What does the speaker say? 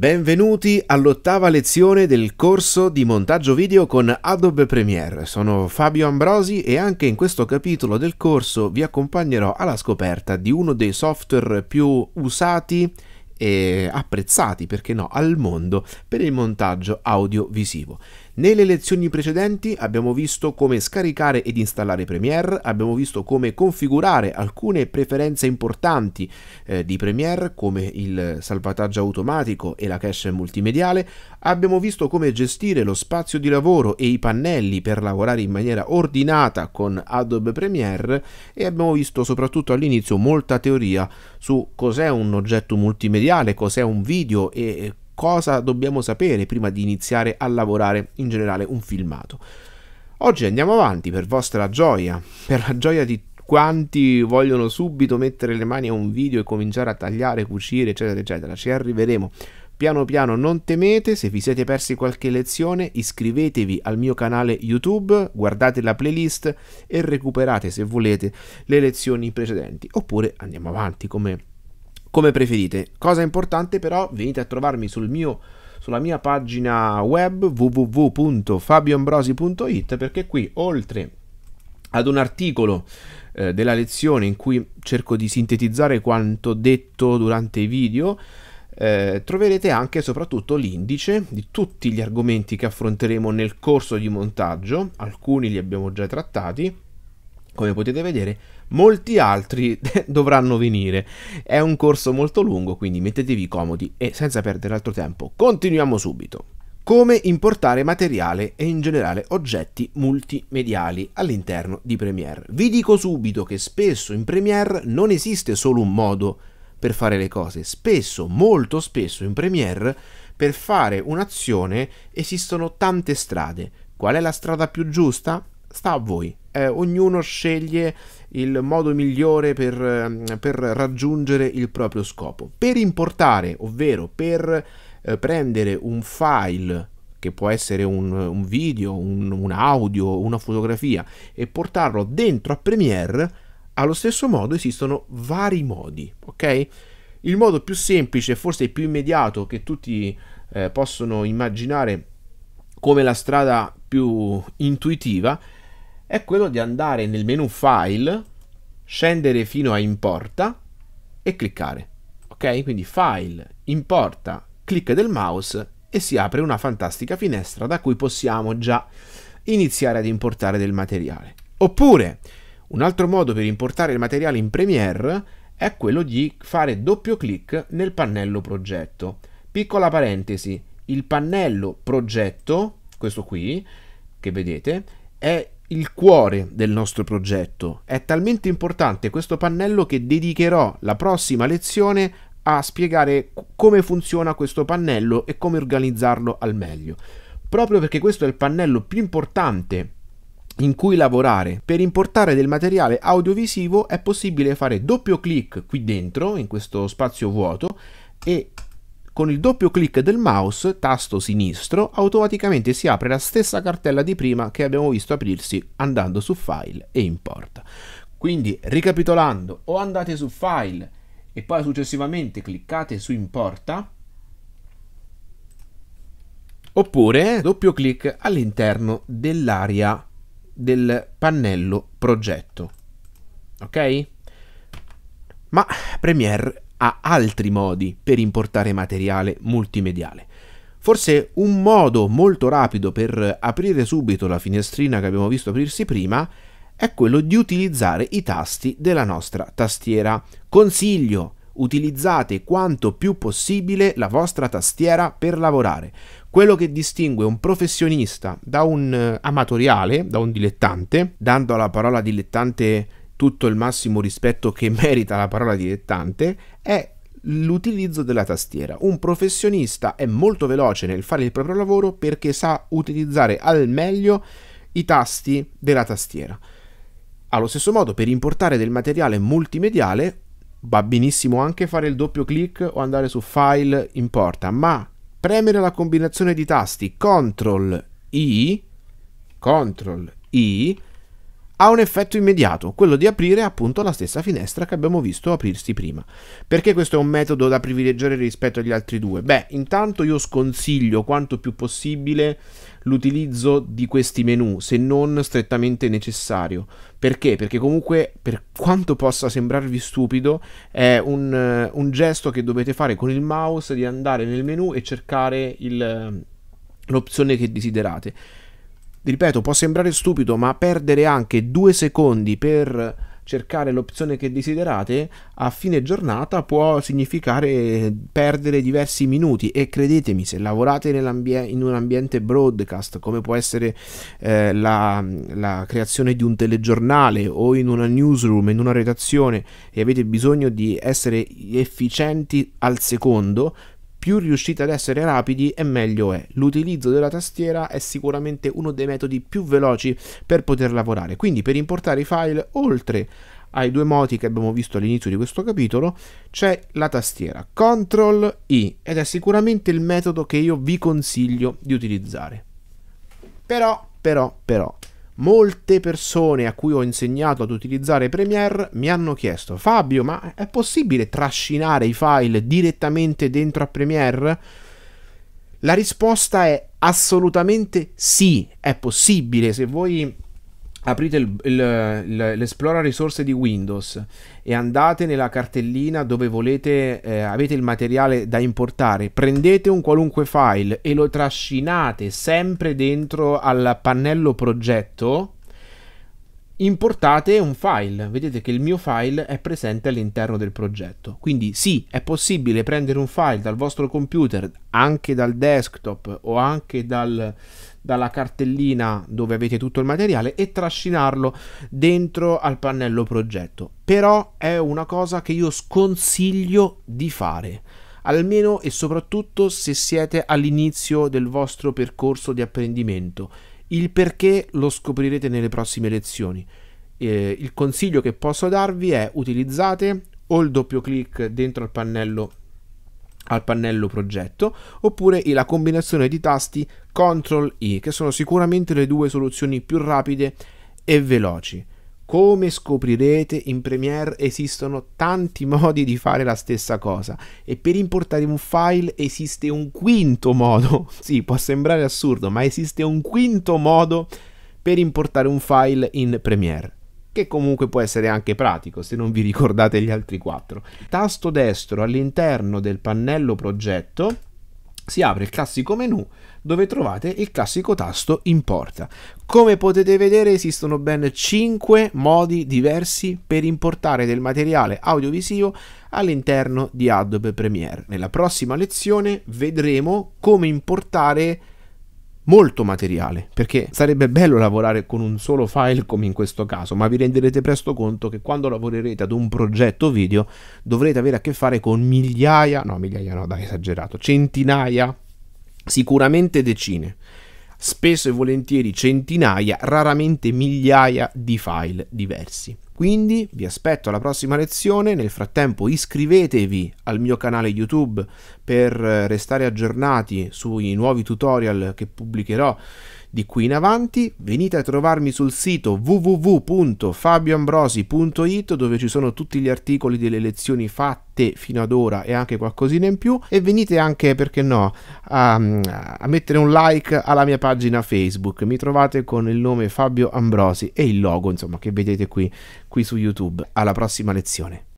Benvenuti all'ottava lezione del corso di montaggio video con Adobe Premiere. Sono Fabio Ambrosi e anche in questo capitolo del corso vi accompagnerò alla scoperta di uno dei software più usati e apprezzati, perché no, al mondo per il montaggio audiovisivo. Nelle lezioni precedenti abbiamo visto come scaricare ed installare Premiere, abbiamo visto come configurare alcune preferenze importanti eh, di Premiere come il salvataggio automatico e la cache multimediale, abbiamo visto come gestire lo spazio di lavoro e i pannelli per lavorare in maniera ordinata con Adobe Premiere e abbiamo visto soprattutto all'inizio molta teoria su cos'è un oggetto multimediale, cos'è un video e eh, cosa dobbiamo sapere prima di iniziare a lavorare in generale un filmato. Oggi andiamo avanti per vostra gioia, per la gioia di quanti vogliono subito mettere le mani a un video e cominciare a tagliare, cucire, eccetera, eccetera. Ci arriveremo. Piano piano non temete, se vi siete persi qualche lezione iscrivetevi al mio canale YouTube, guardate la playlist e recuperate se volete le lezioni precedenti. Oppure andiamo avanti come come preferite. Cosa importante però, venite a trovarmi sul mio, sulla mia pagina web www.fabioambrosi.it perché qui oltre ad un articolo eh, della lezione in cui cerco di sintetizzare quanto detto durante i video, eh, troverete anche e soprattutto l'indice di tutti gli argomenti che affronteremo nel corso di montaggio, alcuni li abbiamo già trattati, come potete vedere, molti altri dovranno venire. È un corso molto lungo, quindi mettetevi comodi e senza perdere altro tempo, continuiamo subito. Come importare materiale e in generale oggetti multimediali all'interno di Premiere. Vi dico subito che spesso in Premiere non esiste solo un modo per fare le cose. Spesso, molto spesso in Premiere, per fare un'azione esistono tante strade. Qual è la strada più giusta? Sta a voi eh, ognuno sceglie il modo migliore per, ehm, per, raggiungere il proprio scopo. Per importare, ovvero per eh, prendere un file che può essere un, un video, un, un, audio, una fotografia e portarlo dentro a Premiere, allo stesso modo esistono vari modi, ok? Il modo più semplice, forse il più immediato che tutti eh, possono immaginare come la strada più intuitiva è è quello di andare nel menu File, scendere fino a Importa e cliccare. Ok? Quindi File, Importa, clic del mouse e si apre una fantastica finestra da cui possiamo già iniziare ad importare del materiale. Oppure, un altro modo per importare il materiale in Premiere è quello di fare doppio clic nel pannello progetto. Piccola parentesi, il pannello progetto, questo qui, che vedete, è il cuore del nostro progetto. È talmente importante questo pannello che dedicherò la prossima lezione a spiegare come funziona questo pannello e come organizzarlo al meglio. Proprio perché questo è il pannello più importante in cui lavorare. Per importare del materiale audiovisivo è possibile fare doppio clic qui dentro, in questo spazio vuoto, e con il doppio clic del mouse, tasto sinistro, automaticamente si apre la stessa cartella di prima che abbiamo visto aprirsi andando su File e Importa. Quindi, ricapitolando, o andate su File e poi successivamente cliccate su Importa, oppure doppio clic all'interno dell'area del pannello progetto. Ok? Ma Premiere ha altri modi per importare materiale multimediale. Forse un modo molto rapido per aprire subito la finestrina che abbiamo visto aprirsi prima è quello di utilizzare i tasti della nostra tastiera. Consiglio! Utilizzate quanto più possibile la vostra tastiera per lavorare. Quello che distingue un professionista da un eh, amatoriale, da un dilettante, dando alla parola dilettante tutto il massimo rispetto che merita la parola dilettante, è l'utilizzo della tastiera. Un professionista è molto veloce nel fare il proprio lavoro perché sa utilizzare al meglio i tasti della tastiera. Allo stesso modo, per importare del materiale multimediale, va benissimo anche fare il doppio clic o andare su File Importa, ma premere la combinazione di tasti CTRL I, CTRL I ha un effetto immediato, quello di aprire appunto la stessa finestra che abbiamo visto aprirsi prima. Perché questo è un metodo da privilegiare rispetto agli altri due? Beh, intanto io sconsiglio quanto più possibile l'utilizzo di questi menu, se non strettamente necessario. Perché? Perché comunque, per quanto possa sembrarvi stupido, è un, eh, un gesto che dovete fare con il mouse di andare nel menu e cercare il, l'opzione che desiderate ripeto, può sembrare stupido, ma perdere anche due secondi per cercare l'opzione che desiderate, a fine giornata può significare perdere diversi minuti e credetemi, se lavorate in un ambiente broadcast, come può essere eh, la, la, creazione di un telegiornale o in una newsroom, in una redazione e avete bisogno di essere efficienti al secondo, più riuscite ad essere rapidi e meglio è. L'utilizzo della tastiera è sicuramente uno dei metodi più veloci per poter lavorare, quindi per importare i file oltre ai due moti che abbiamo visto all'inizio di questo capitolo c'è la tastiera CTRL I ed è sicuramente il metodo che io vi consiglio di utilizzare. Però, però, però, Molte persone a cui ho insegnato ad utilizzare Premiere mi hanno chiesto Fabio, ma è possibile trascinare i file direttamente dentro a Premiere? La risposta è assolutamente sì, è possibile. Se voi aprite il, il, l'esplora risorse di Windows e andate nella cartellina dove volete, eh, avete il materiale da importare, prendete un qualunque file e lo trascinate sempre dentro al pannello progetto importate un file. Vedete che il mio file è presente all'interno del progetto. Quindi sì, è possibile prendere un file dal vostro computer, anche dal desktop o anche dal, dalla cartellina dove avete tutto il materiale e trascinarlo dentro al pannello progetto. Però è una cosa che io sconsiglio di fare almeno e soprattutto se siete all'inizio del vostro percorso di apprendimento il perché lo scoprirete nelle prossime lezioni. Eh, il consiglio che posso darvi è utilizzate o il doppio clic dentro al pannello, al pannello progetto oppure la combinazione di tasti CTRL I che sono sicuramente le due soluzioni più rapide e veloci. Come scoprirete in Premiere esistono tanti modi di fare la stessa cosa e per importare un file esiste un quinto modo, sì può sembrare assurdo ma esiste un quinto modo per importare un file in Premiere che comunque può essere anche pratico se non vi ricordate gli altri quattro. Tasto destro all'interno del pannello progetto si apre il classico menu dove trovate il classico tasto importa. Come potete vedere esistono ben 5 modi diversi per importare del materiale audiovisivo all'interno di Adobe Premiere. Nella prossima lezione vedremo come importare molto materiale, perché sarebbe bello lavorare con un solo file come in questo caso, ma vi renderete presto conto che quando lavorerete ad un progetto video dovrete avere a che fare con migliaia, no migliaia no dai esagerato, centinaia sicuramente decine, spesso e volentieri centinaia, raramente migliaia di file diversi. Quindi vi aspetto alla prossima lezione, nel frattempo iscrivetevi al mio canale YouTube per restare aggiornati sui nuovi tutorial che pubblicherò di qui in avanti venite a trovarmi sul sito www.fabioambrosi.it dove ci sono tutti gli articoli delle lezioni fatte fino ad ora e anche qualcosina in più e venite anche, perché no, a, a mettere un like alla mia pagina Facebook. Mi trovate con il nome Fabio Ambrosi e il logo, insomma, che vedete qui, qui su YouTube. Alla prossima lezione.